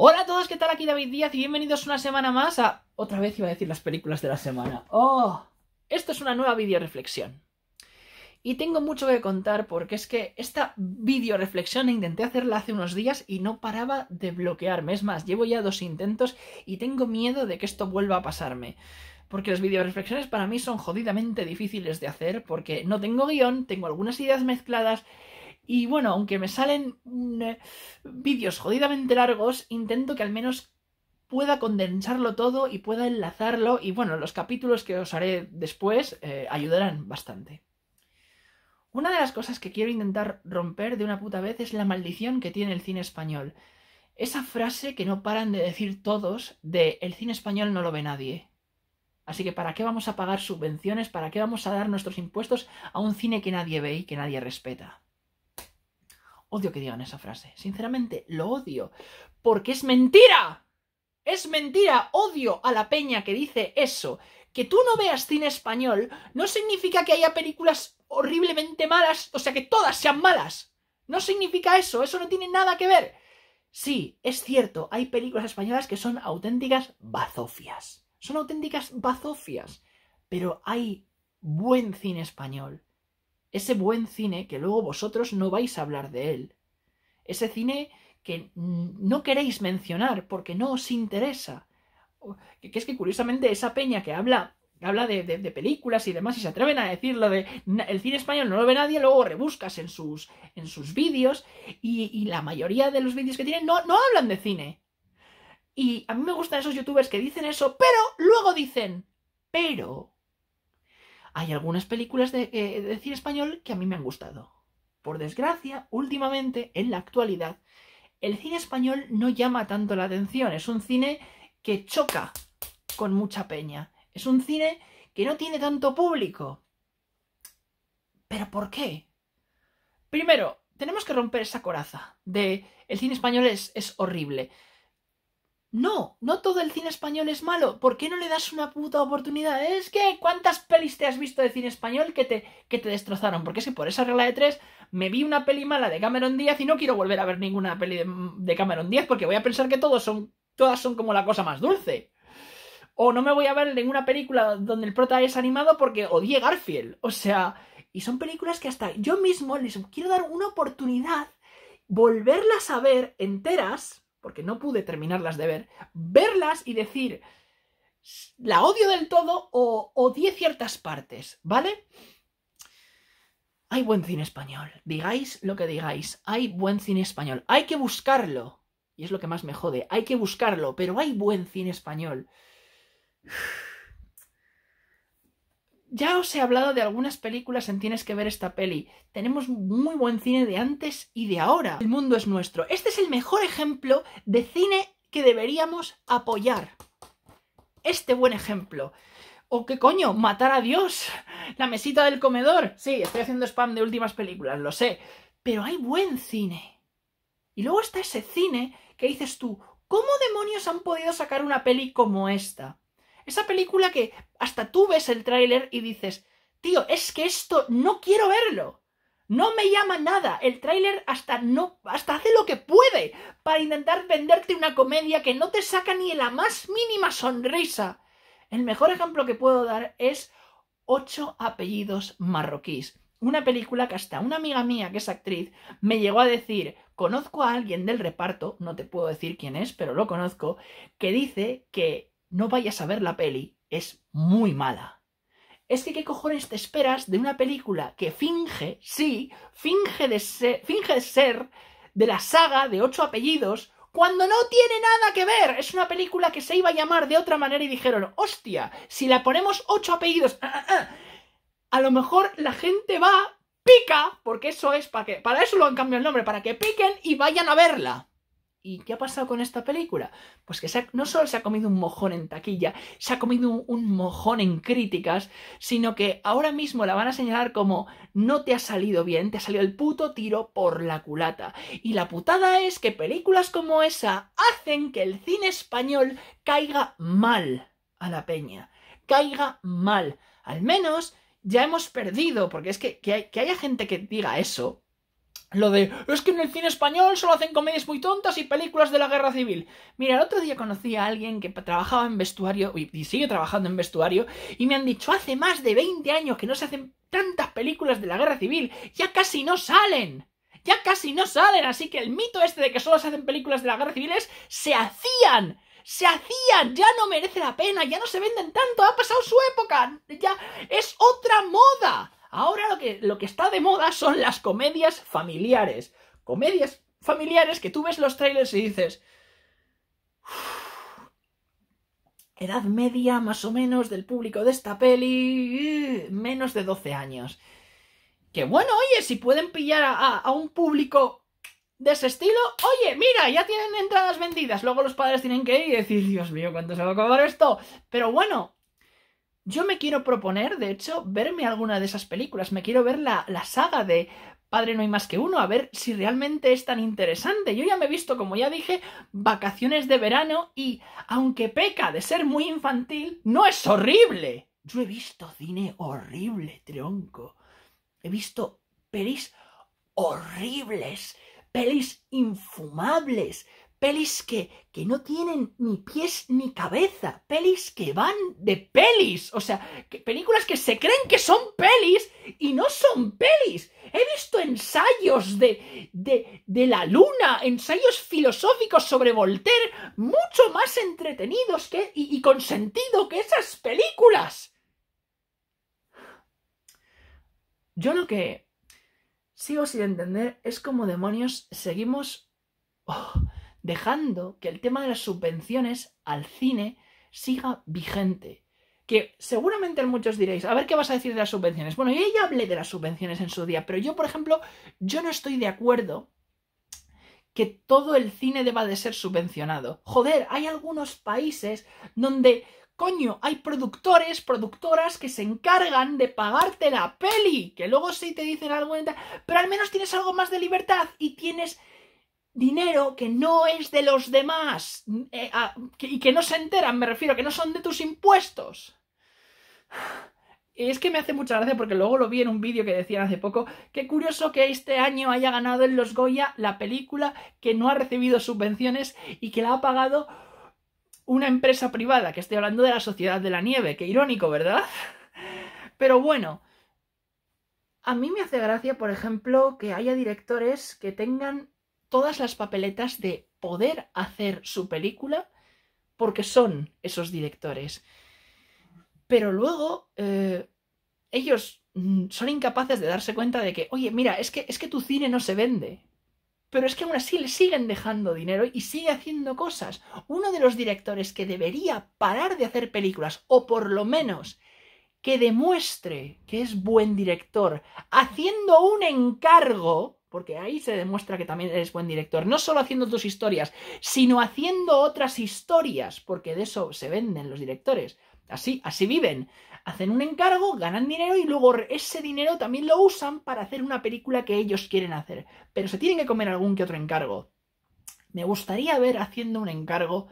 Hola a todos, ¿qué tal? Aquí David Díaz y bienvenidos una semana más a... Otra vez iba a decir las películas de la semana. ¡Oh! Esto es una nueva videoreflexión. Y tengo mucho que contar porque es que esta videoreflexión intenté hacerla hace unos días y no paraba de bloquearme. Es más, llevo ya dos intentos y tengo miedo de que esto vuelva a pasarme. Porque las videoreflexiones para mí son jodidamente difíciles de hacer porque no tengo guión, tengo algunas ideas mezcladas y bueno, aunque me salen mm, eh, vídeos jodidamente largos, intento que al menos pueda condensarlo todo y pueda enlazarlo. Y bueno, los capítulos que os haré después eh, ayudarán bastante. Una de las cosas que quiero intentar romper de una puta vez es la maldición que tiene el cine español. Esa frase que no paran de decir todos de el cine español no lo ve nadie. Así que ¿para qué vamos a pagar subvenciones? ¿Para qué vamos a dar nuestros impuestos a un cine que nadie ve y que nadie respeta? Odio que digan esa frase. Sinceramente, lo odio. Porque es mentira. Es mentira. Odio a la peña que dice eso. Que tú no veas cine español no significa que haya películas horriblemente malas, o sea, que todas sean malas. No significa eso, eso no tiene nada que ver. Sí, es cierto, hay películas españolas que son auténticas bazofias. Son auténticas bazofias. Pero hay buen cine español ese buen cine que luego vosotros no vais a hablar de él. Ese cine que no queréis mencionar porque no os interesa. Oh, que es que curiosamente esa peña que habla habla de, películas y demás y se atreven a decir lo de el cine español no lo ve nadie, luego rebuscas en sus, en sus vídeos y, y, la mayoría de los vídeos que tienen no, no hablan de cine. Y a mí me gustan esos youtubers que dicen eso, pero luego dicen, pero hay algunas películas eh, de, cine español que a mí me han gustado. Por desgracia, últimamente, en la actualidad, el cine español no llama tanto la atención. Es un cine que choca con mucha peña. Es un cine que no tiene tanto público. ¿Pero por qué? Primero, tenemos que romper esa coraza de el cine español es horrible. No, no todo el cine español es malo. ¿Por qué no le das una puta oportunidad? Es que, ¿cuántas pelis te has visto de cine español que te, que te destrozaron? Porque si por esa regla de tres me vi una peli mala de Cameron Diaz y no quiero volver a ver ninguna peli de, Cameron Diaz porque voy a pensar que todos son, todas son como la cosa más dulce. O no me voy a ver ninguna película donde el prota es animado porque odié Garfield. O sea, y son películas que hasta yo mismo les quiero dar una oportunidad, volverlas a ver enteras porque no pude terminarlas de ver, verlas y decir, la odio del todo o odié ciertas partes, ¿vale? Hay buen cine español, digáis lo que digáis, hay buen cine español, hay que buscarlo, y es lo que más me jode, hay que buscarlo, pero hay buen cine español. Ya os he hablado de algunas películas en Tienes que ver esta peli. Tenemos muy buen cine de antes y de ahora. El mundo es nuestro. Este es el mejor ejemplo de cine que deberíamos apoyar. Este buen ejemplo. ¿O qué coño? ¿Matar a Dios? ¿La mesita del comedor? Sí, estoy haciendo spam de últimas películas, lo sé. Pero hay buen cine. Y luego está ese cine que dices tú, ¿cómo demonios han podido sacar una peli como esta? Esa película que hasta tú ves el tráiler y dices, tío, es que esto no quiero verlo. No me llama nada. El tráiler hasta no hasta hace lo que puede para intentar venderte una comedia que no te saca ni la más mínima sonrisa. El mejor ejemplo que puedo dar es Ocho apellidos marroquíes. Una película que hasta una amiga mía que es actriz me llegó a decir, conozco a alguien del reparto, no te puedo decir quién es, pero lo conozco, que dice que no vayas a ver la peli, es muy mala. Es que qué cojones te esperas de una película que finge, sí, finge de ser, finge de ser de la saga de ocho apellidos cuando no tiene nada que ver. Es una película que se iba a llamar de otra manera y dijeron, hostia, si la ponemos ocho apellidos, ah, ah, ah, a lo mejor la gente va, pica, porque eso es para que, para eso lo han cambiado el nombre, para que piquen y vayan a verla. ¿Y qué ha pasado con esta película? Pues que no solo se ha comido un mojón en taquilla, se ha comido un, mojón en críticas, sino que ahora mismo la van a señalar como no te ha salido bien, te ha salido el puto tiro por la culata. Y la putada es que películas como esa hacen que el cine español caiga mal a la peña, caiga mal. Al menos ya hemos perdido, porque es que, que haya gente que diga eso, lo de, es que en el cine español solo hacen comedias muy tontas y películas de la guerra civil. Mira, el otro día conocí a alguien que trabajaba en vestuario, y sigue trabajando en vestuario, y me han dicho, hace más de 20 años que no se hacen tantas películas de la guerra civil, ya casi no salen. Ya casi no salen, así que el mito este de que solo se hacen películas de la guerra civil es, se hacían se hacían, ya no merece la pena, ya no se venden tanto, ha pasado su época, ya es otra moda. Ahora lo que, lo que está de moda son las comedias familiares. Comedias familiares que tú ves los trailers y dices... Edad media más o menos del público de esta peli... Eh, menos de 12 años. Que bueno, oye, si pueden pillar a, un público de ese estilo, oye, mira, ya tienen entradas vendidas. Luego los padres tienen que ir y decir, Dios mío, ¿cuánto se va a acabar esto? Pero bueno, yo me quiero proponer, de hecho, verme alguna de esas películas. Me quiero ver la, la saga de Padre No hay más que uno, a ver si realmente es tan interesante. Yo ya me he visto, como ya dije, vacaciones de verano y, aunque peca de ser muy infantil, no es horrible. Yo he visto cine horrible, tronco. He visto pelis horribles, pelis infumables, pelis que, que no tienen ni pies ni cabeza, pelis que van de pelis, o sea, películas que se creen que son pelis y no son pelis. He visto ensayos de, de, la luna, ensayos filosóficos sobre Voltaire, mucho más entretenidos que, y, con sentido que esas películas. Yo lo que sigo sin entender es cómo demonios seguimos... Oh, dejando que el tema de las subvenciones al cine siga vigente. Que seguramente muchos diréis, a ver qué vas a decir de las subvenciones. Bueno, yo ella hablé de las subvenciones en su día, pero yo, por ejemplo, yo no estoy de acuerdo que todo el cine deba de ser subvencionado. Joder, hay algunos países donde, coño, hay productores, productoras que se encargan de pagarte la peli, que luego sí te dicen algo, pero al menos tienes algo más de libertad y tienes dinero que no es de los demás eh, y que no se enteran, me refiero, que no son de tus impuestos. Es que me hace mucha gracia porque luego lo vi en un vídeo que decían hace poco, qué curioso que este año haya ganado en los Goya la película que no ha recibido subvenciones y que la ha pagado una empresa privada, que estoy hablando de la Sociedad de la Nieve, qué irónico, ¿verdad? Pero bueno, a mí me hace gracia, por ejemplo, que haya directores que tengan todas las papeletas de poder hacer su película porque son esos directores. Pero luego eh, ellos mm, son incapaces de darse cuenta de que, oye, mira, es que, es que tu cine no se vende. Pero es que aún así le siguen dejando dinero y sigue haciendo cosas. Uno de los directores que debería parar de hacer películas, o por lo menos que demuestre que es buen director, haciendo un encargo, porque ahí se demuestra que también eres buen director. No solo haciendo tus historias, sino haciendo otras historias, porque de eso se venden los directores. Así, así viven. Hacen un encargo, ganan dinero y luego ese dinero también lo usan para hacer una película que ellos quieren hacer. Pero se tienen que comer algún que otro encargo. Me gustaría ver haciendo un encargo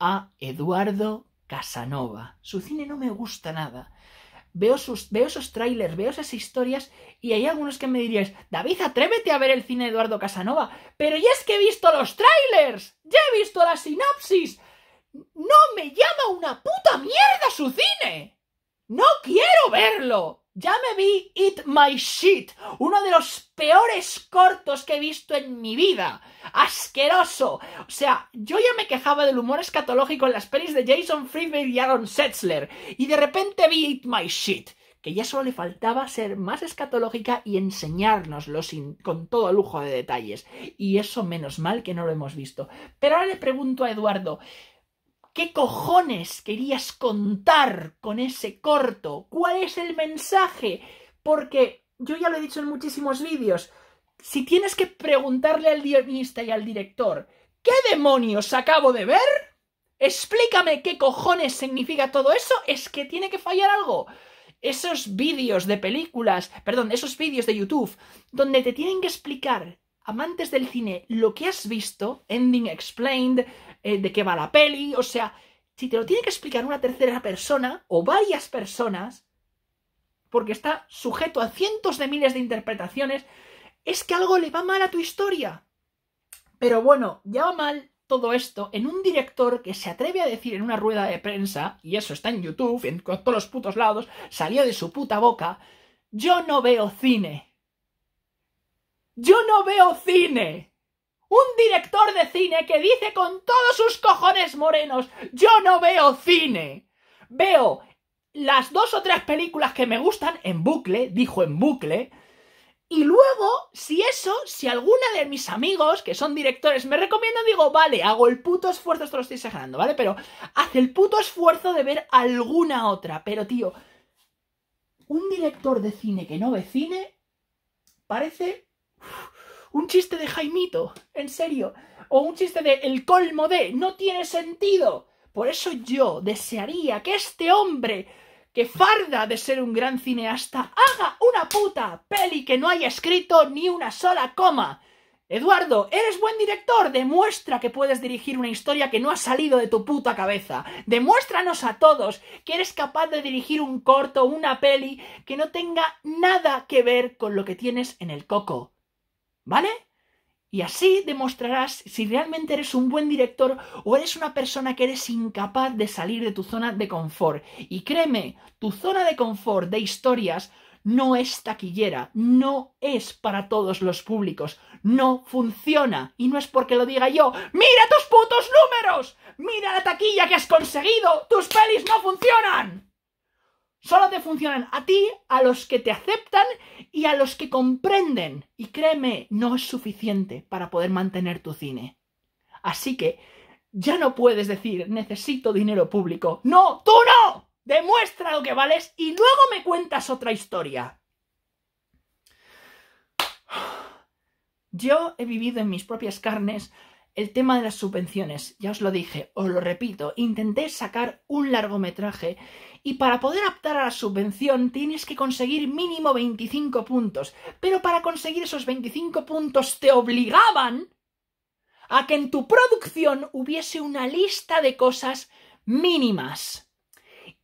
a Eduardo Casanova. Su cine no me gusta nada veo, sus, veo esos trailers, veo esas historias y hay algunos que me diríais, David, atrévete a ver el cine de Eduardo Casanova, pero ya es que he visto los trailers, ya he visto la sinopsis, no me llama una puta mierda su cine, no quiero verlo. Ya me vi Eat My Shit, uno de los peores cortos que he visto en mi vida. Asqueroso. O sea, yo ya me quejaba del humor escatológico en las pelis de Jason Friedman y Aaron Setzler, y de repente vi Eat My Shit, que ya solo le faltaba ser más escatológica y enseñárnoslo sin, con todo lujo de detalles. Y eso menos mal que no lo hemos visto. Pero ahora le pregunto a Eduardo, ¿Qué cojones querías contar con ese corto? ¿Cuál es el mensaje? Porque yo ya lo he dicho en muchísimos vídeos, si tienes que preguntarle al guionista y al director, ¿qué demonios acabo de ver? Explícame qué cojones significa todo eso, es que tiene que fallar algo. Esos vídeos de películas, perdón, esos vídeos de YouTube, donde te tienen que explicar, amantes del cine, lo que has visto, Ending Explained, eh, de qué va la peli, o sea, si te lo tiene que explicar una tercera persona o varias personas, porque está sujeto a cientos de miles de interpretaciones, es que algo le va mal a tu historia. Pero bueno, ya va mal todo esto en un director que se atreve a decir en una rueda de prensa, y eso está en YouTube, en todos los putos lados, salió de su puta boca, yo no veo cine. Yo no veo cine. Un director de cine que dice con todos sus cojones morenos, yo no veo cine. Veo las dos o tres películas que me gustan en bucle, dijo en bucle, y luego, si eso, si alguna de mis amigos, que son directores, me recomiendan, digo, vale, hago el puto esfuerzo, esto lo estoy exagerando, ¿vale? Pero hace el puto esfuerzo de ver alguna otra. Pero, tío, un director de cine que no ve cine parece un chiste de Jaimito, en serio, o un chiste de el colmo de, no tiene sentido. Por eso yo desearía que este hombre, que farda de ser un gran cineasta, haga una puta peli que no haya escrito ni una sola coma. Eduardo, eres buen director, demuestra que puedes dirigir una historia que no ha salido de tu puta cabeza. Demuéstranos a todos que eres capaz de dirigir un corto, una peli, que no tenga nada que ver con lo que tienes en el coco. ¿Vale? Y así demostrarás si realmente eres un buen director o eres una persona que eres incapaz de salir de tu zona de confort. Y créeme, tu zona de confort de historias no es taquillera, no es para todos los públicos, no funciona. Y no es porque lo diga yo, mira tus putos números, mira la taquilla que has conseguido, tus pelis no funcionan. Solo te funcionan a ti, a los que te aceptan y a los que comprenden. Y créeme, no es suficiente para poder mantener tu cine. Así que ya no puedes decir necesito dinero público. No, tú no. Demuestra lo que vales y luego me cuentas otra historia. Yo he vivido en mis propias carnes el tema de las subvenciones, ya os lo dije, os lo repito, intenté sacar un largometraje y para poder aptar a la subvención tienes que conseguir mínimo 25 puntos, pero para conseguir esos 25 puntos te obligaban a que en tu producción hubiese una lista de cosas mínimas.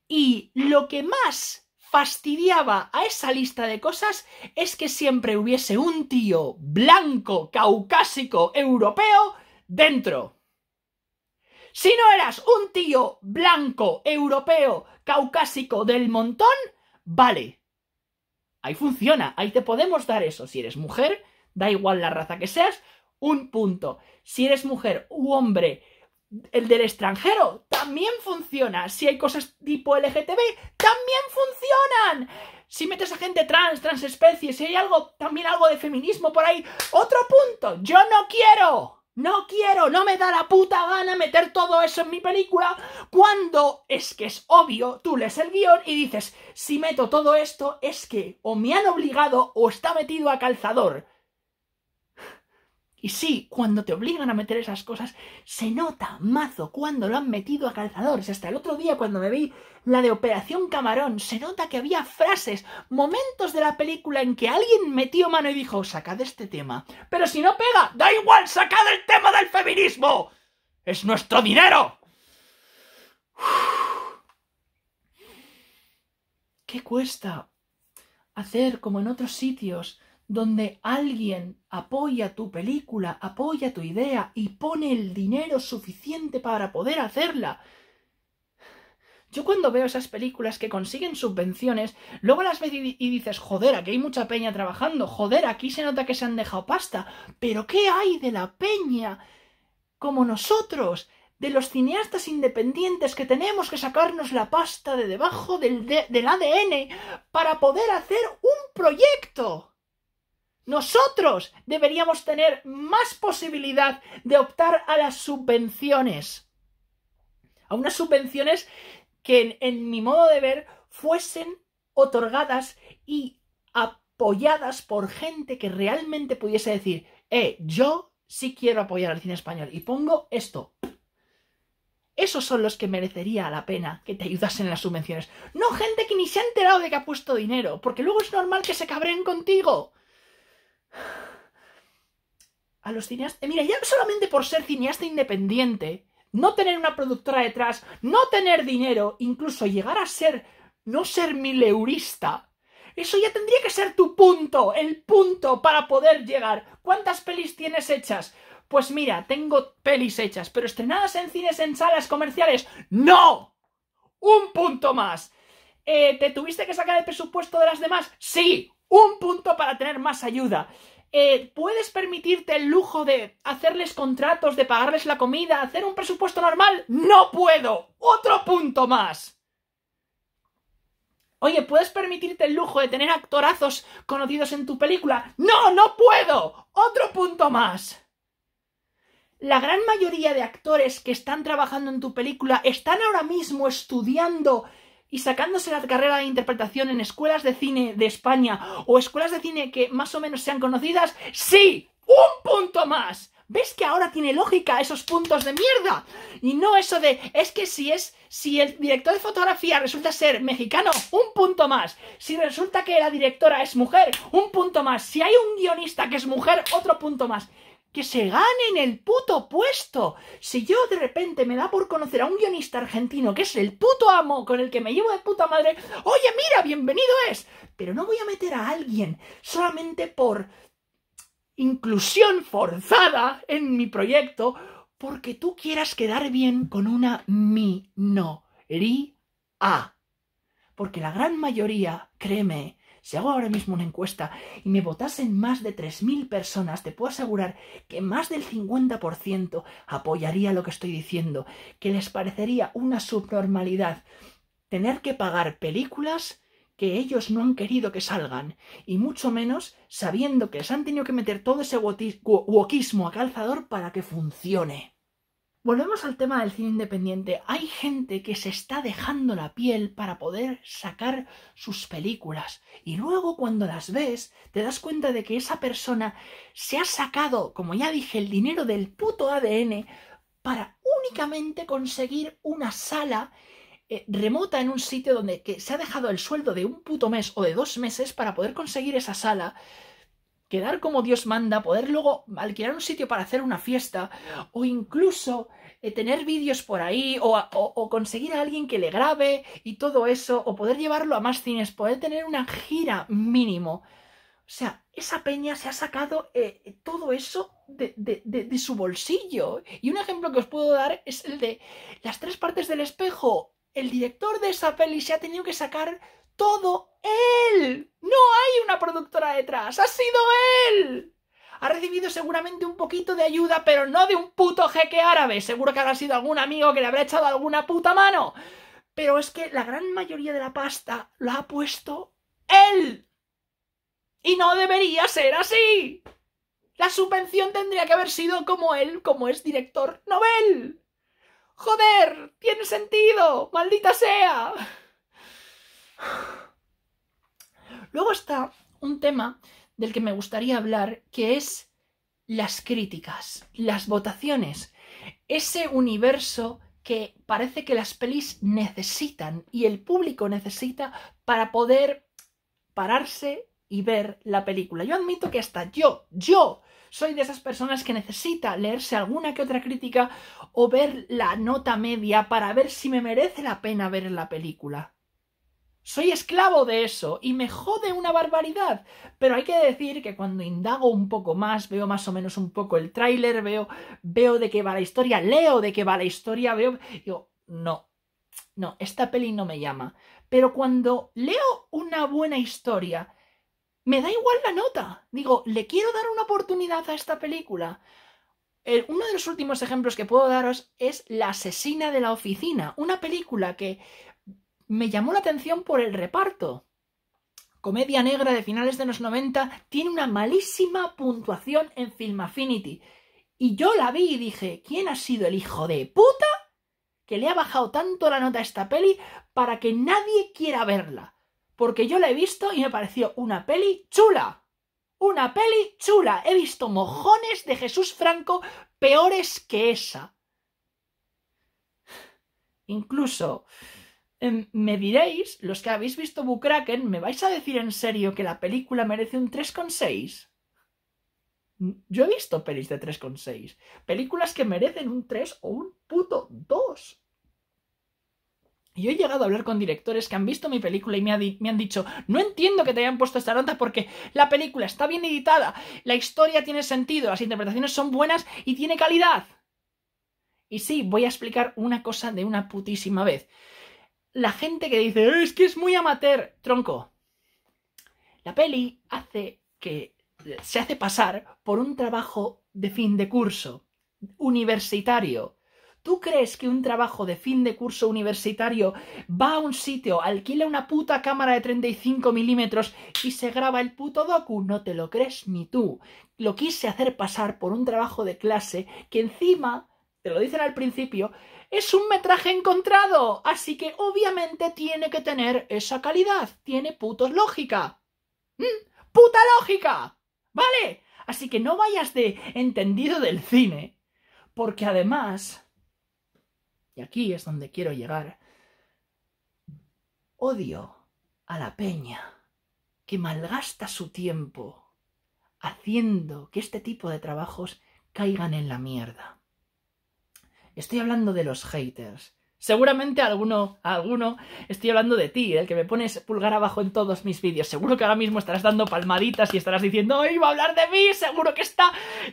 Y lo que más fastidiaba a esa lista de cosas es que siempre hubiese un tío blanco, caucásico, europeo, dentro. Si no eras un tío blanco, europeo, caucásico del montón, vale. Ahí funciona, ahí te podemos dar eso. Si eres mujer, da igual la raza que seas, un punto. Si eres mujer u hombre, el del extranjero también funciona. Si hay cosas tipo LGTB, también funcionan. Si metes a gente trans, transespecie, si hay algo, también algo de feminismo por ahí, otro punto. Yo no quiero no quiero, no me da la puta gana meter todo eso en mi película cuando es que es obvio, tú lees el guión y dices, si meto todo esto es que o me han obligado o está metido a calzador. Y sí, cuando te obligan a meter esas cosas, se nota mazo cuando lo han metido a calzadores. Hasta el otro día cuando me vi la de Operación Camarón, se nota que había frases, momentos de la película en que alguien metió mano y dijo, sacad este tema. Pero si no pega, da igual, sacad el tema del feminismo. Es nuestro dinero. ¿Qué cuesta hacer como en otros sitios? donde alguien apoya tu película, apoya tu idea y pone el dinero suficiente para poder hacerla. Yo cuando veo esas películas que consiguen subvenciones, luego las ves y dices, joder, aquí hay mucha peña trabajando, joder, aquí se nota que se han dejado pasta, pero ¿qué hay de la peña? Como nosotros, de los cineastas independientes que tenemos que sacarnos la pasta de debajo del, del ADN para poder hacer un proyecto. Nosotros deberíamos tener más posibilidad de optar a las subvenciones. A unas subvenciones que en, mi modo de ver fuesen otorgadas y apoyadas por gente que realmente pudiese decir, eh, yo sí quiero apoyar al cine español y pongo esto. Esos son los que merecería la pena que te ayudasen en las subvenciones. No gente que ni se ha enterado de que ha puesto dinero, porque luego es normal que se cabren contigo a los cineastas. Eh, mira, ya solamente por ser cineasta independiente, no tener una productora detrás, no tener dinero, incluso llegar a ser, no ser mileurista, eso ya tendría que ser tu punto, el punto para poder llegar. ¿Cuántas pelis tienes hechas? Pues mira, tengo pelis hechas, pero estrenadas en cines, en salas comerciales. ¡No! ¡Un punto más! Eh, ¿Te tuviste que sacar el presupuesto de las demás? ¡Sí! Un punto para tener más ayuda. Eh, ¿Puedes permitirte el lujo de hacerles contratos, de pagarles la comida, hacer un presupuesto normal? No puedo. Otro punto más. Oye, ¿puedes permitirte el lujo de tener actorazos conocidos en tu película? No, no puedo. Otro punto más. La gran mayoría de actores que están trabajando en tu película están ahora mismo estudiando y sacándose la carrera de interpretación en escuelas de cine de España o escuelas de cine que más o menos sean conocidas, sí, un punto más. ¿Ves que ahora tiene lógica esos puntos de mierda? Y no eso de, es que si es, si el director de fotografía resulta ser mexicano, un punto más. Si resulta que la directora es mujer, un punto más. Si hay un guionista que es mujer, otro punto más que se en el puto puesto. Si yo de repente me da por conocer a un guionista argentino que es el puto amo con el que me llevo de puta madre, oye, mira, bienvenido es. Pero no voy a meter a alguien solamente por inclusión forzada en mi proyecto, porque tú quieras quedar bien con una minoría. Porque la gran mayoría, créeme, si hago ahora mismo una encuesta y me votasen más de 3.000 personas, te puedo asegurar que más del 50% apoyaría lo que estoy diciendo, que les parecería una subnormalidad tener que pagar películas que ellos no han querido que salgan, y mucho menos sabiendo que les han tenido que meter todo ese wokismo a calzador para que funcione. Volvemos al tema del cine independiente. Hay gente que se está dejando la piel para poder sacar sus películas y luego cuando las ves te das cuenta de que esa persona se ha sacado, como ya dije, el dinero del puto ADN para únicamente conseguir una sala eh, remota en un sitio donde que se ha dejado el sueldo de un puto mes o de dos meses para poder conseguir esa sala quedar como Dios manda, poder luego alquilar un sitio para hacer una fiesta, o incluso eh, tener vídeos por ahí, o, conseguir a alguien que le grabe y todo eso, o poder llevarlo a más cines, poder tener una gira mínimo. O sea, esa peña se ha sacado eh, todo eso de, de su bolsillo. Y un ejemplo que os puedo dar es el de las tres partes del espejo. El director de esa peli se ha tenido que sacar todo él. No hay una productora detrás. Ha sido él. Ha recibido seguramente un poquito de ayuda, pero no de un puto jeque árabe. Seguro que habrá sido algún amigo que le habrá echado alguna puta mano. Pero es que la gran mayoría de la pasta lo ha puesto él. Y no debería ser así. La subvención tendría que haber sido como él, como es director Nobel. Joder, tiene sentido, maldita sea. Luego está un tema del que me gustaría hablar, que es las críticas, las votaciones, ese universo que parece que las pelis necesitan y el público necesita para poder pararse y ver la película. Yo admito que hasta yo, yo soy de esas personas que necesita leerse alguna que otra crítica o ver la nota media para ver si me merece la pena ver la película. Soy esclavo de eso y me jode una barbaridad. Pero hay que decir que cuando indago un poco más, veo más o menos un poco el tráiler, veo, veo de qué va la historia, leo de qué va la historia, veo... Yo, no, no, esta peli no me llama. Pero cuando leo una buena historia, me da igual la nota. Digo, le quiero dar una oportunidad a esta película. uno de los últimos ejemplos que puedo daros es La asesina de la oficina, una película que me llamó la atención por el reparto. Comedia Negra de finales de los 90 tiene una malísima puntuación en Film Y yo la vi y dije, ¿quién ha sido el hijo de puta que le ha bajado tanto la nota a esta peli para que nadie quiera verla? Porque yo la he visto y me pareció una peli chula. Una peli chula. He visto mojones de Jesús Franco peores que esa. Incluso Em, me diréis, los que habéis visto Bukraken, ¿me vais a decir en serio que la película merece un 3,6? Mm, yo he visto pelis de 3,6. Películas que merecen un 3 o un puto 2. Yo he llegado a hablar con directores que han visto mi película y me, me, han dicho, no entiendo que te hayan puesto esta nota porque la película está bien editada, la historia tiene sentido, las interpretaciones son buenas y tiene calidad. Y sí, voy a explicar una cosa de una putísima vez la gente que dice, es que es muy amateur, tronco. La peli hace que se hace pasar por un trabajo de fin de curso, universitario. ¿Tú crees que un trabajo de fin de curso universitario va a un sitio, alquila una puta cámara de 35 milímetros y se graba el puto docu? No te lo crees ni tú. Lo quise hacer pasar por un trabajo de clase que encima, te lo dicen al principio, es un metraje encontrado, así que obviamente tiene que tener esa calidad. Tiene putos lógica. Mm, ¡Puta lógica! ¿Vale? Así que no vayas de entendido del cine, porque además, y aquí es donde quiero llegar, odio a la peña que malgasta su tiempo haciendo que este tipo de trabajos caigan en la mierda. Estoy hablando de los haters. Seguramente alguno, alguno, estoy hablando de ti, el que me pones pulgar abajo en todos mis vídeos. Seguro que ahora mismo estarás dando palmaditas y estarás diciendo, ¡Oh, va a hablar de mí! Seguro que está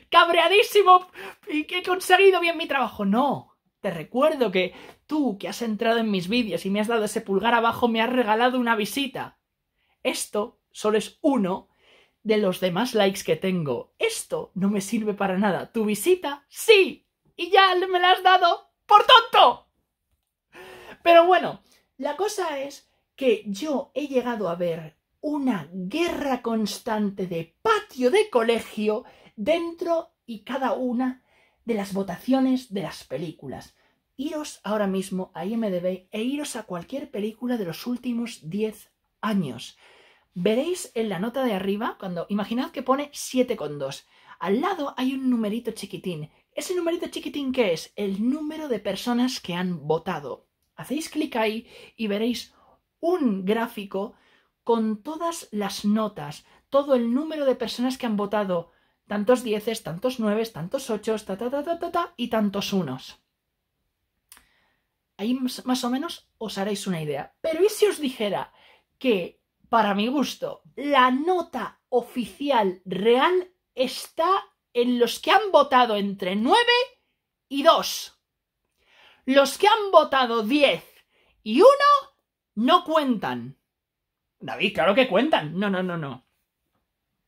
cabreadísimo y que he conseguido bien mi trabajo. No, te recuerdo que tú, que has entrado en mis vídeos y me has dado ese pulgar abajo, me has regalado una visita. Esto solo es uno de los demás likes que tengo. Esto no me sirve para nada. Tu visita, sí, y ya me la has dado por tonto. Pero bueno, la cosa es que yo he llegado a ver una guerra constante de patio de colegio dentro y cada una de las votaciones de las películas. Iros ahora mismo a IMDB e iros a cualquier película de los últimos 10 años. Veréis en la nota de arriba, cuando imaginad que pone 7,2. Al lado hay un numerito chiquitín ese numerito chiquitín que es el número de personas que han votado. Hacéis clic ahí y veréis un gráfico con todas las notas, todo el número de personas que han votado, tantos dieces, tantos nueves, tantos ochos, ta ta ta ta, y tantos unos. Ahí más o menos os haréis una idea. Pero ¿y si os dijera que, para mi gusto, la nota oficial real está en los que han votado entre 9 y 2. Los que han votado 10 y 1 no cuentan. David, claro que cuentan. No, no, no, no.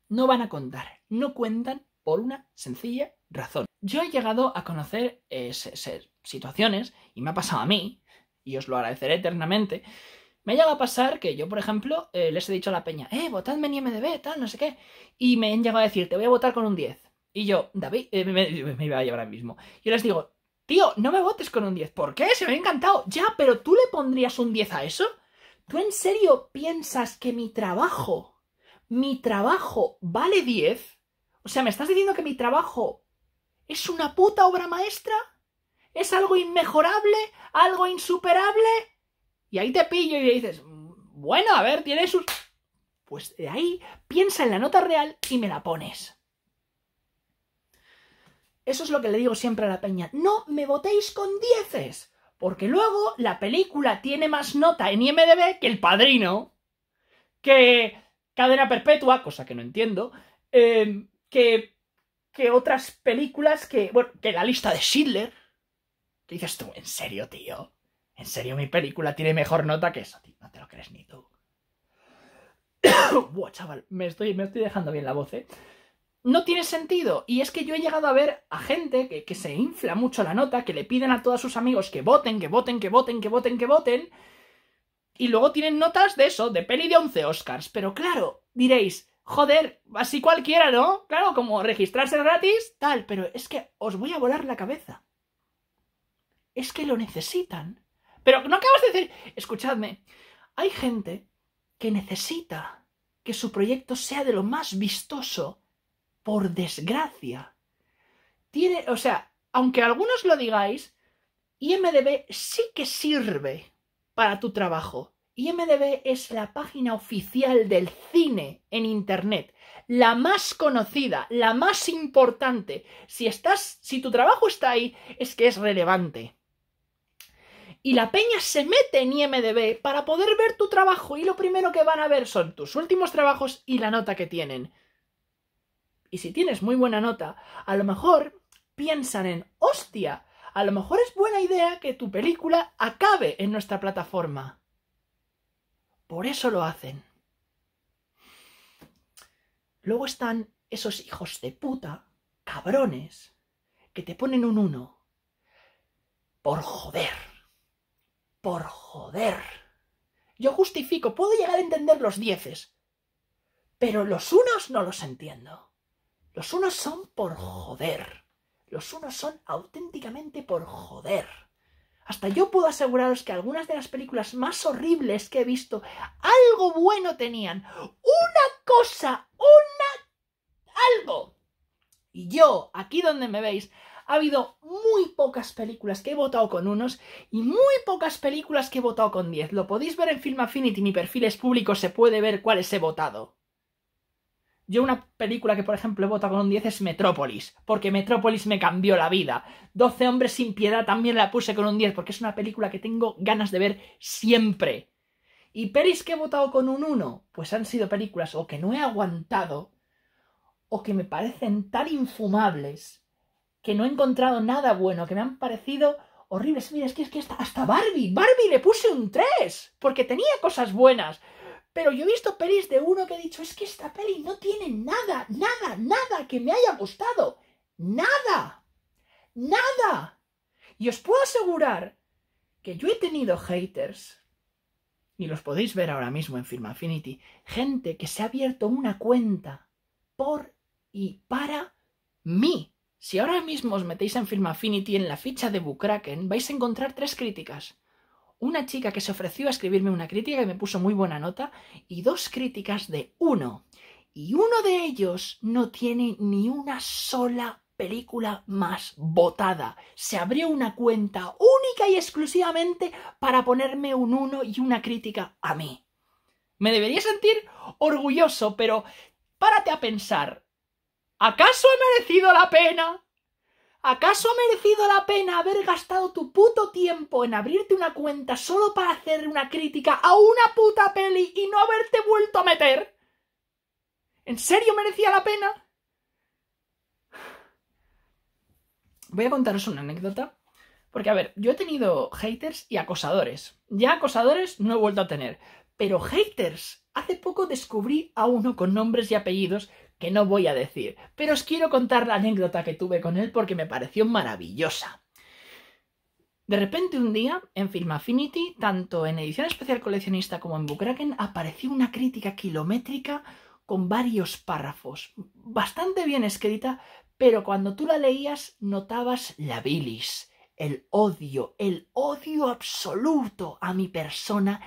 No van a contar. No cuentan por una sencilla razón. Yo he llegado a conocer eh, situaciones, y me ha pasado a mí, y os lo agradeceré eternamente. Me ha llegado a pasar que yo, por ejemplo, eh, les he dicho a la peña, eh, votadme en IMDB, tal, no sé qué. Y me han llegado a decir, te voy a votar con un 10. Y yo, David, eh, me, iba a llevar mismo. Yo les digo, tío, no me votes con un 10. ¿Por qué? Se me ha encantado. Ya, pero tú le pondrías un 10 a eso. ¿Tú en serio piensas que mi trabajo, mi trabajo vale 10? O sea, ¿me estás diciendo que mi trabajo es una puta obra maestra? ¿Es algo inmejorable? ¿Algo insuperable? Y ahí te pillo y dices, bueno, a ver, tiene sus... Pues de ahí piensa en la nota real y me la pones. Eso es lo que le digo siempre a la peña. No me votéis con dieces, porque luego la película tiene más nota en IMDB que El Padrino, que Cadena Perpetua, cosa que no entiendo, em, que, que otras películas que, bueno, que la lista de Schindler. ¿Qué dices tú? ¿En serio, tío? ¿En serio mi película tiene mejor nota que eso, tío? No te lo crees ni tú. Buah, chaval, me estoy, me estoy dejando bien la voz, ¿eh? no tiene sentido. Y es que yo he llegado a ver a gente que, se infla mucho la nota, que le piden a todos sus amigos que voten, que voten, que voten, que voten, que voten. Y luego tienen notas de eso, de peli de 11 Oscars. Pero claro, diréis, joder, así cualquiera, ¿no? Claro, como registrarse gratis, tal. Pero es que os voy a volar la cabeza. Es que lo necesitan. Pero no acabas de decir, escuchadme, hay gente que necesita que su proyecto sea de lo más vistoso por desgracia, tiene, o sea, aunque algunos lo digáis, IMDB sí que sirve para tu trabajo. IMDB es la página oficial del cine en Internet, la más conocida, la más importante. Si estás, si tu trabajo está ahí, es que es relevante. Y la peña se mete en IMDB para poder ver tu trabajo y lo primero que van a ver son tus últimos trabajos y la nota que tienen. Y si tienes muy buena nota, a lo mejor piensan en, hostia, a lo mejor es buena idea que tu película acabe en nuestra plataforma. Por eso lo hacen. Luego están esos hijos de puta, cabrones, que te ponen un uno. Por joder. Por joder. Yo justifico, puedo llegar a entender los dieces, pero los unos no los entiendo. Los unos son por joder. Los unos son auténticamente por joder. Hasta yo puedo aseguraros que algunas de las películas más horribles que he visto algo bueno tenían. Una cosa, una... algo. Y yo, aquí donde me veis, ha habido muy pocas películas que he votado con unos y muy pocas películas que he votado con diez. Lo podéis ver en Film Affinity, mi perfil es público, se puede ver cuáles he votado. Yo una película que, por ejemplo, he votado con un 10 es Metrópolis, porque Metrópolis me cambió la vida. Doce hombres sin piedad también la puse con un 10, porque es una película que tengo ganas de ver siempre. Y pelis que he votado con un 1, pues han sido películas o que no he aguantado, o que me parecen tan infumables, que no he encontrado nada bueno, que me han parecido horribles. Mira, es que, es que hasta, hasta Barbie, Barbie le puse un 3, porque tenía cosas buenas. Pero yo he visto pelis de uno que he dicho, es que esta peli no tiene nada, nada, nada que me haya gustado. Nada. Nada. Y os puedo asegurar que yo he tenido haters, y los podéis ver ahora mismo en Firma Affinity, gente que se ha abierto una cuenta por y para mí. Si ahora mismo os metéis en Firma Affinity en la ficha de Bucraken, vais a encontrar tres críticas una chica que se ofreció a escribirme una crítica y me puso muy buena nota, y dos críticas de uno. Y uno de ellos no tiene ni una sola película más votada. Se abrió una cuenta única y exclusivamente para ponerme un uno y una crítica a mí. Me debería sentir orgulloso, pero párate a pensar. ¿Acaso ha merecido la pena? ¿Acaso ha merecido la pena haber gastado tu puto tiempo en abrirte una cuenta solo para hacer una crítica a una puta peli y no haberte vuelto a meter? ¿En serio merecía la pena? Voy a contaros una anécdota. Porque, a ver, yo he tenido haters y acosadores. Ya acosadores no he vuelto a tener. Pero haters, hace poco descubrí a uno con nombres y apellidos que no voy a decir, pero os quiero contar la anécdota que tuve con él porque me pareció maravillosa. De repente un día, en Film Affinity, tanto en edición especial coleccionista como en Bukraken, apareció una crítica kilométrica con varios párrafos, bastante bien escrita, pero cuando tú la leías notabas la bilis, el odio, el odio absoluto a mi persona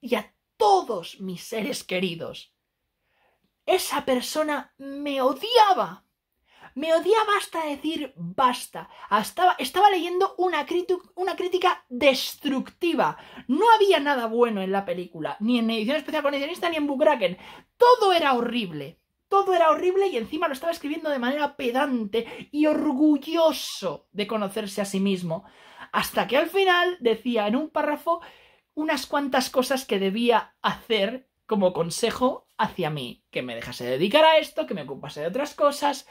y a todos mis seres queridos esa persona me odiaba. Me odiaba hasta decir basta. estaba leyendo una, crítica destructiva. No había nada bueno en la película, ni en edición especial con ni en Kraken. Todo era horrible. Todo era horrible y encima lo estaba escribiendo de manera pedante y orgulloso de conocerse a sí mismo. Hasta que al final decía en un párrafo unas cuantas cosas que debía hacer como consejo hacia mí, que me dejase dedicar a esto, que me ocupase de otras cosas,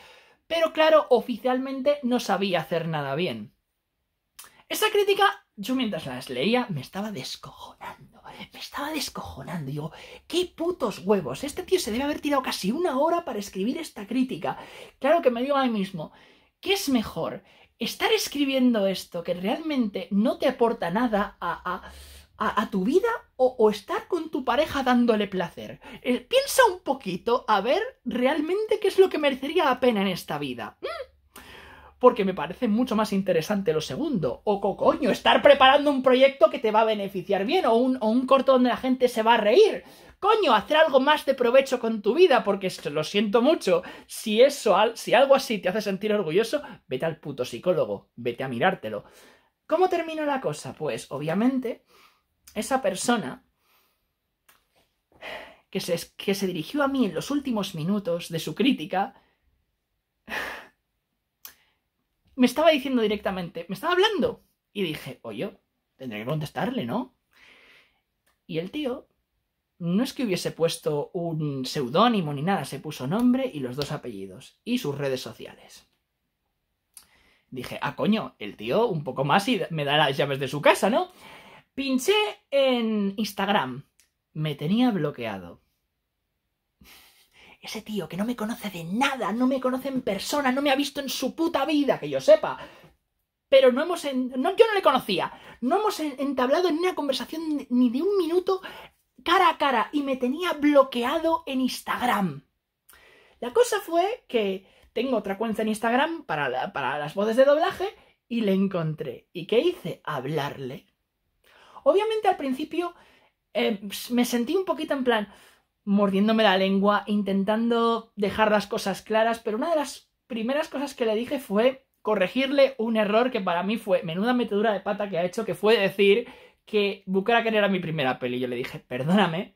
pero claro, oficialmente no sabía hacer nada bien. Esa crítica, yo mientras las leía, me estaba descojonando, me estaba descojonando, digo, qué putos huevos, este tío se debe haber tirado casi una hora para escribir esta crítica. Claro que me digo a mí mismo, ¿qué es mejor? ¿Estar escribiendo esto que realmente no te aporta nada a... a a, tu vida o, estar con tu pareja dándole placer. Eh, piensa un poquito a ver realmente qué es lo que merecería la pena en esta vida. Porque me parece mucho más interesante lo segundo. O coño, estar preparando un proyecto que te va a beneficiar bien o un, o un corto donde la gente se va a reír coño, hacer algo más de provecho con tu vida, porque lo siento mucho. Si eso, si algo así te hace sentir orgulloso, vete al puto psicólogo, vete a mirártelo. ¿Cómo termino la cosa? Pues obviamente esa persona que se, que se dirigió a mí en los últimos minutos de su crítica, me estaba diciendo directamente, me estaba hablando. Y dije, oye, tendré que contestarle, ¿no? Y el tío no es que hubiese puesto un seudónimo ni nada, se puso nombre y los dos apellidos y sus redes sociales. Dije, ah, coño, el tío un poco más y me da las llaves de su casa, ¿no? Pinché en Instagram. Me tenía bloqueado. Ese tío que no me conoce de nada, no me conoce en persona, no me ha visto en su puta vida, que yo sepa. Pero no hemos. En... No, yo no le conocía. No hemos entablado en una conversación ni de un minuto cara a cara y me tenía bloqueado en Instagram. La cosa fue que tengo otra cuenta en Instagram para, para las voces de doblaje y le encontré. ¿Y qué hice? Hablarle Obviamente al principio eh, me sentí un poquito en plan mordiéndome la lengua, intentando dejar las cosas claras, pero una de las primeras cosas que le dije fue corregirle un error que para mí fue menuda metedura de pata que ha hecho, que fue decir que que era mi primera peli. Yo le dije, perdóname,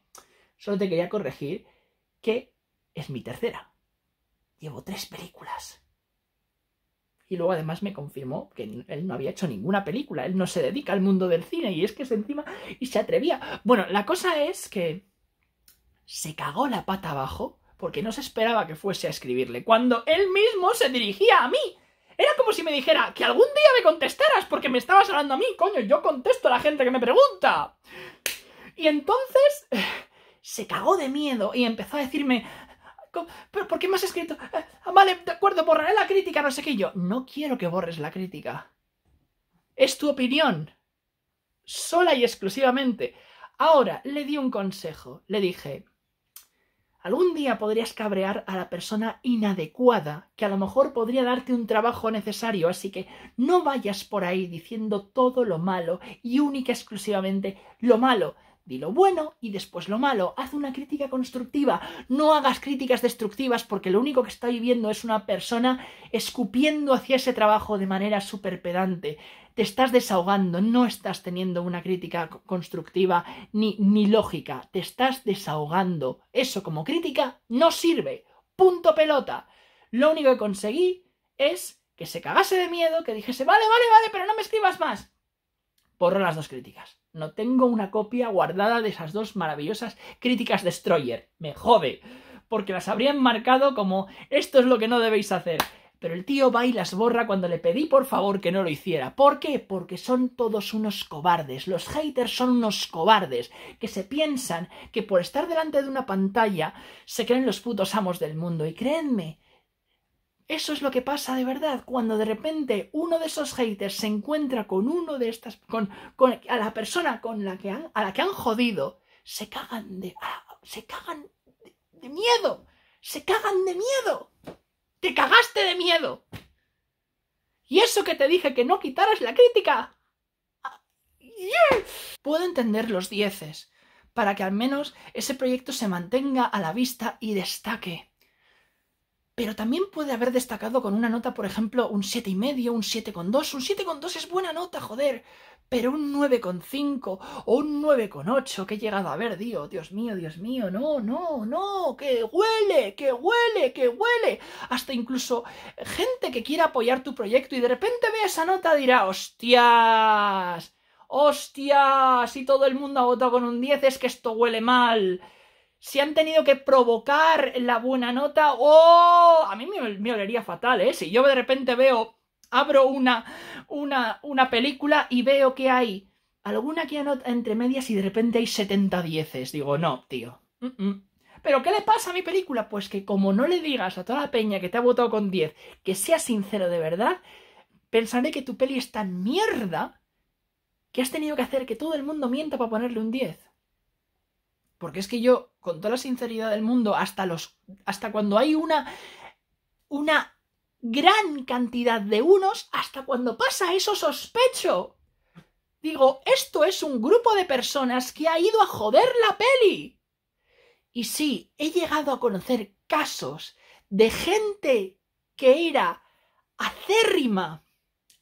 solo te quería corregir que es mi tercera. Llevo tres películas. Y luego además me confirmó que él no había hecho ninguna película, él no se dedica al mundo del cine y es que se encima y se atrevía. Bueno, la cosa es que se cagó la pata abajo porque no se esperaba que fuese a escribirle, cuando él mismo se dirigía a mí. Era como si me dijera que algún día me contestaras porque me estabas hablando a mí, coño, yo contesto a la gente que me pregunta. Y entonces eh, se cagó de miedo y empezó a decirme, ¿Pero por qué me has escrito? Eh, ah, vale, de acuerdo, borraré la crítica, no sé qué. yo, no quiero que borres la crítica. Es tu opinión. Sola y exclusivamente. Ahora, le di un consejo. Le dije, algún día podrías cabrear a la persona inadecuada que a lo mejor podría darte un trabajo necesario, así que no vayas por ahí diciendo todo lo malo y única exclusivamente lo malo. Di lo bueno y después lo malo. Haz una crítica constructiva. No hagas críticas destructivas porque lo único que está viviendo es una persona escupiendo hacia ese trabajo de manera superpedante, pedante. Te estás desahogando, no estás teniendo una crítica constructiva ni, ni lógica. Te estás desahogando. Eso como crítica no sirve. Punto pelota. Lo único que conseguí es que se cagase de miedo, que dijese, vale, vale, vale, pero no me escribas más borro las dos críticas. No tengo una copia guardada de esas dos maravillosas críticas Destroyer. Me jode. Porque las habrían marcado como esto es lo que no debéis hacer. Pero el tío va y las borra cuando le pedí por favor que no lo hiciera. ¿Por qué? Porque son todos unos cobardes. Los haters son unos cobardes que se piensan que por estar delante de una pantalla se creen los putos amos del mundo. Y créenme, eso es lo que pasa de verdad cuando de repente uno de esos haters se encuentra con uno de estas, con, a la persona con la que han, a la que han jodido, se cagan de, se cagan de, miedo, se cagan de miedo, te cagaste de miedo. Y eso que te dije que no quitaras la crítica. Puedo entender los dieces, para que al menos ese proyecto se mantenga a la vista y destaque pero también puede haber destacado con una nota, por ejemplo, un 7,5, un 7,2. Un 7,2 es buena nota, joder, pero un 9,5 o un 9,8 que he llegado a ver, tío. Dios mío, Dios mío, no, no, no, que huele, que huele, que huele. Hasta incluso gente que quiera apoyar tu proyecto y de repente ve esa nota dirá, hostias. ¡Hostias! Si todo el mundo ha votado con un 10, es que esto huele mal si han tenido que provocar la buena nota, oh, a mí me, olería fatal, ¿eh? Si yo de repente veo, abro una, una, una película y veo que hay alguna que anota entre medias y de repente hay 70 dieces, digo, no, tío. ¿Pero qué le pasa a mi película? Pues que como no le digas a toda la peña que te ha votado con 10 que sea sincero de verdad, pensaré que tu peli es tan mierda que has tenido que hacer que todo el mundo mienta para ponerle un 10. Porque es que yo, con toda la sinceridad del mundo, hasta los. hasta cuando hay una. una gran cantidad de unos, hasta cuando pasa eso sospecho. Digo, esto es un grupo de personas que ha ido a joder la peli. Y sí, he llegado a conocer casos de gente que era acérrima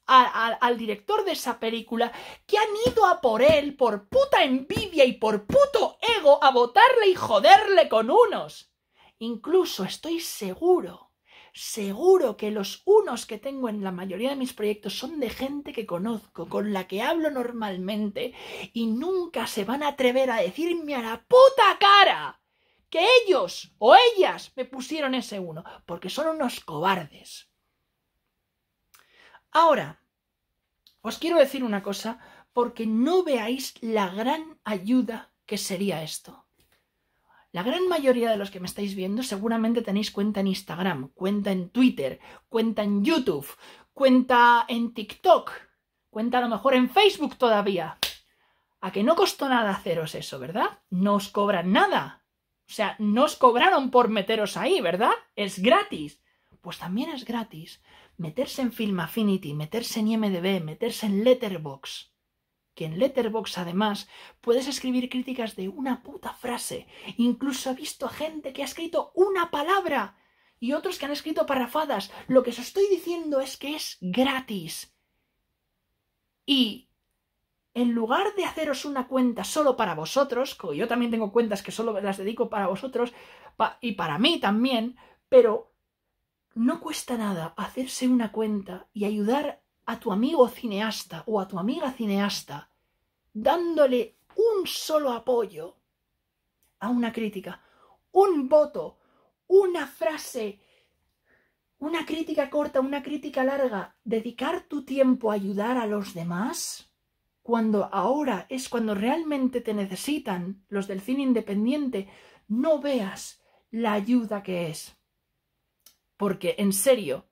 al director de esa película que han ido a por él por puta envidia y por puto ego a votarle y joderle con unos. Incluso estoy seguro, seguro que los unos que tengo en la mayoría de mis proyectos son de gente que conozco, con la que hablo normalmente y nunca se van a atrever a decirme a la puta cara que ellos o ellas me pusieron ese uno, porque son unos cobardes. Ahora, os quiero decir una cosa porque no veáis la gran ayuda que sería esto. La gran mayoría de los que me estáis viendo seguramente tenéis cuenta en Instagram, cuenta en Twitter, cuenta en YouTube, cuenta en TikTok, cuenta a lo mejor en Facebook todavía. A que no costó nada haceros eso, ¿verdad? No os cobran nada. O sea, no os cobraron por meteros ahí, ¿verdad? Es gratis. Pues también es gratis meterse en Film Affinity, meterse en IMDB, meterse en Letterbox, que en Letterbox además puedes escribir críticas de una puta frase. Incluso he visto a gente que ha escrito una palabra y otros que han escrito parrafadas. Lo que os estoy diciendo es que es gratis. Y en lugar de haceros una cuenta solo para vosotros, yo también tengo cuentas que solo las dedico para vosotros y para mí también, pero no cuesta nada hacerse una cuenta y ayudar a tu amigo cineasta o a tu amiga cineasta dándole un solo apoyo a una crítica, un voto, una frase, una crítica corta, una crítica larga, dedicar tu tiempo a ayudar a los demás, cuando ahora es cuando realmente te necesitan los del cine independiente, no veas la ayuda que es. Porque, en serio,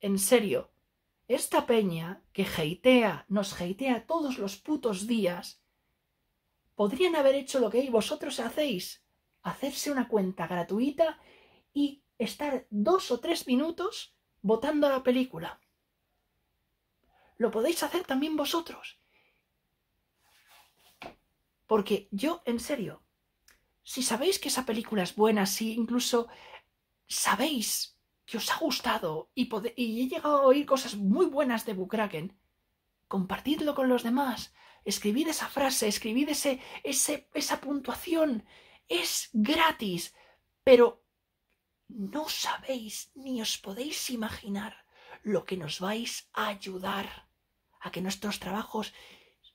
en serio, esta peña que heitea, nos jeitea todos los putos días, podrían haber hecho lo que vosotros hacéis, hacerse una cuenta gratuita y estar dos o tres minutos votando la película. Lo podéis hacer también vosotros. Porque yo, en serio, si sabéis que esa película es buena, si incluso sabéis os ha gustado y, he llegado a oír cosas muy buenas de Bukraken, compartidlo con los demás, escribid esa frase, escribid ese, esa puntuación, es gratis, pero no sabéis ni os podéis imaginar lo que nos vais a ayudar a que nuestros trabajos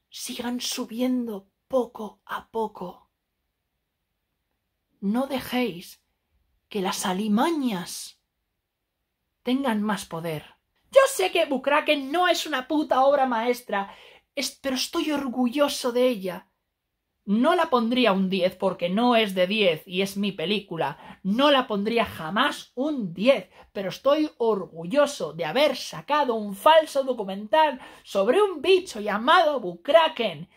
sigan subiendo poco a poco. No dejéis que las alimañas tengan más poder. Yo sé que Bukraken no es una puta obra maestra, pero estoy orgulloso de ella. No la pondría un 10 porque no es de 10 y es mi película. No la pondría jamás un 10, pero estoy orgulloso de haber sacado un falso documental sobre un bicho llamado Bukraken.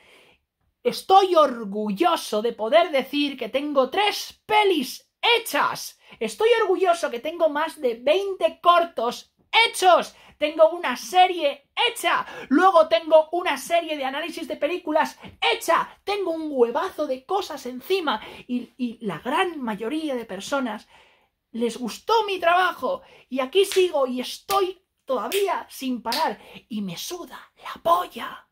Estoy orgulloso de poder decir que tengo tres pelis hechas Estoy orgulloso que tengo más de 20 cortos hechos. Tengo una serie hecha. Luego tengo una serie de análisis de películas hecha. Tengo un huevazo de cosas encima. Y, y, la gran mayoría de personas les gustó mi trabajo. Y aquí sigo y estoy todavía sin parar. Y me suda la polla.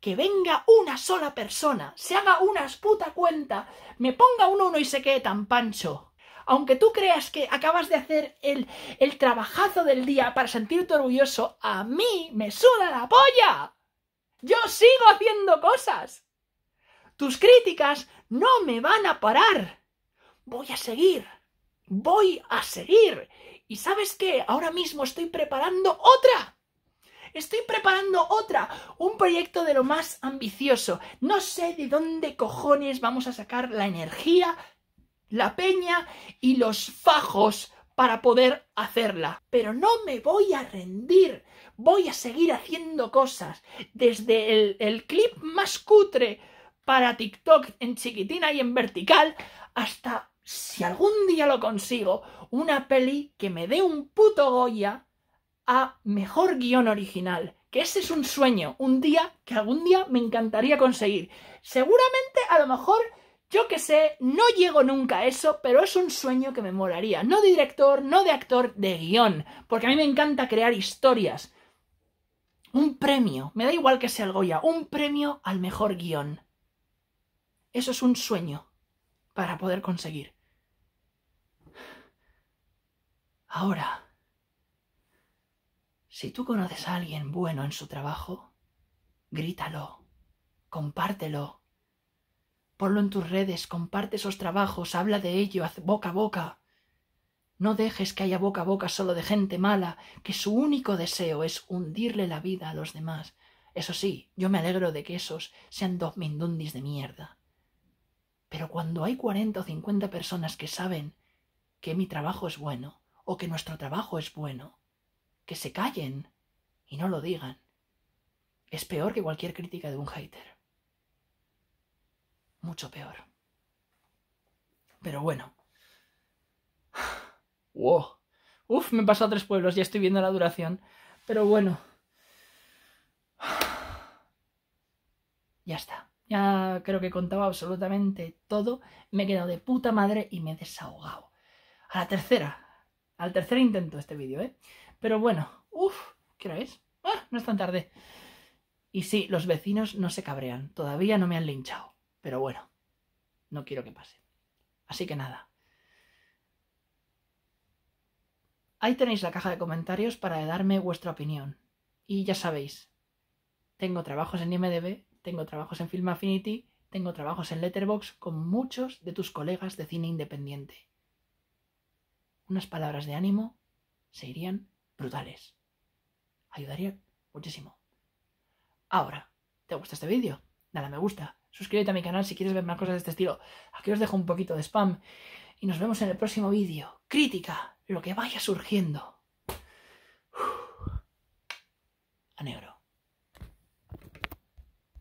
Que venga una sola persona, se haga una puta cuenta, me ponga un uno y se quede tan pancho aunque tú creas que acabas de hacer el, trabajazo del día para sentirte orgulloso, a mí me suda la polla. Yo sigo haciendo cosas. Tus críticas no me van a parar. Voy a seguir. Voy a seguir. Y sabes qué, ahora mismo estoy preparando otra. Estoy preparando otra, un proyecto de lo más ambicioso. No sé de dónde cojones vamos a sacar la energía la peña y los fajos para poder hacerla. Pero no me voy a rendir, voy a seguir haciendo cosas, desde el, clip más cutre para TikTok en chiquitina y en vertical, hasta, si algún día lo consigo, una peli que me dé un puto Goya a mejor guión original. Que ese es un sueño, un día que algún día me encantaría conseguir. Seguramente a lo mejor yo que sé, no llego nunca a eso, pero es un sueño que me molaría. No de director, no de actor, de guión. Porque a mí me encanta crear historias. Un premio, me da igual que sea el Goya, un premio al mejor guión. Eso es un sueño para poder conseguir. Ahora, si tú conoces a alguien bueno en su trabajo, grítalo, compártelo Ponlo en tus redes, comparte esos trabajos, habla de ello, haz boca a boca. No dejes que haya boca a boca solo de gente mala, que su único deseo es hundirle la vida a los demás. Eso sí, yo me alegro de que esos sean dos mindundis de mierda. Pero cuando hay cuarenta o cincuenta personas que saben que mi trabajo es bueno, o que nuestro trabajo es bueno, que se callen y no lo digan, es peor que cualquier crítica de un hater mucho peor. Pero bueno. Wow. Uf, me he pasado a tres pueblos, ya estoy viendo la duración. Pero bueno. Ya está. Ya creo que he contado absolutamente todo. Me he quedado de puta madre y me he desahogado. A la tercera. Al tercer intento este vídeo, ¿eh? Pero bueno. Uf, ¿qué hora Ah, no es tan tarde. Y sí, los vecinos no se cabrean. Todavía no me han linchado. Pero bueno, no quiero que pase. Así que nada. Ahí tenéis la caja de comentarios para darme vuestra opinión. Y ya sabéis, tengo trabajos en IMDB, tengo trabajos en Film Affinity, tengo trabajos en Letterbox con muchos de tus colegas de cine independiente. Unas palabras de ánimo se irían brutales. Ayudaría muchísimo. Ahora, ¿te gusta este vídeo? Dale me gusta Suscríbete a mi canal si quieres ver más cosas de este estilo. Aquí os dejo un poquito de spam. Y nos vemos en el próximo vídeo. Crítica, lo que vaya surgiendo. A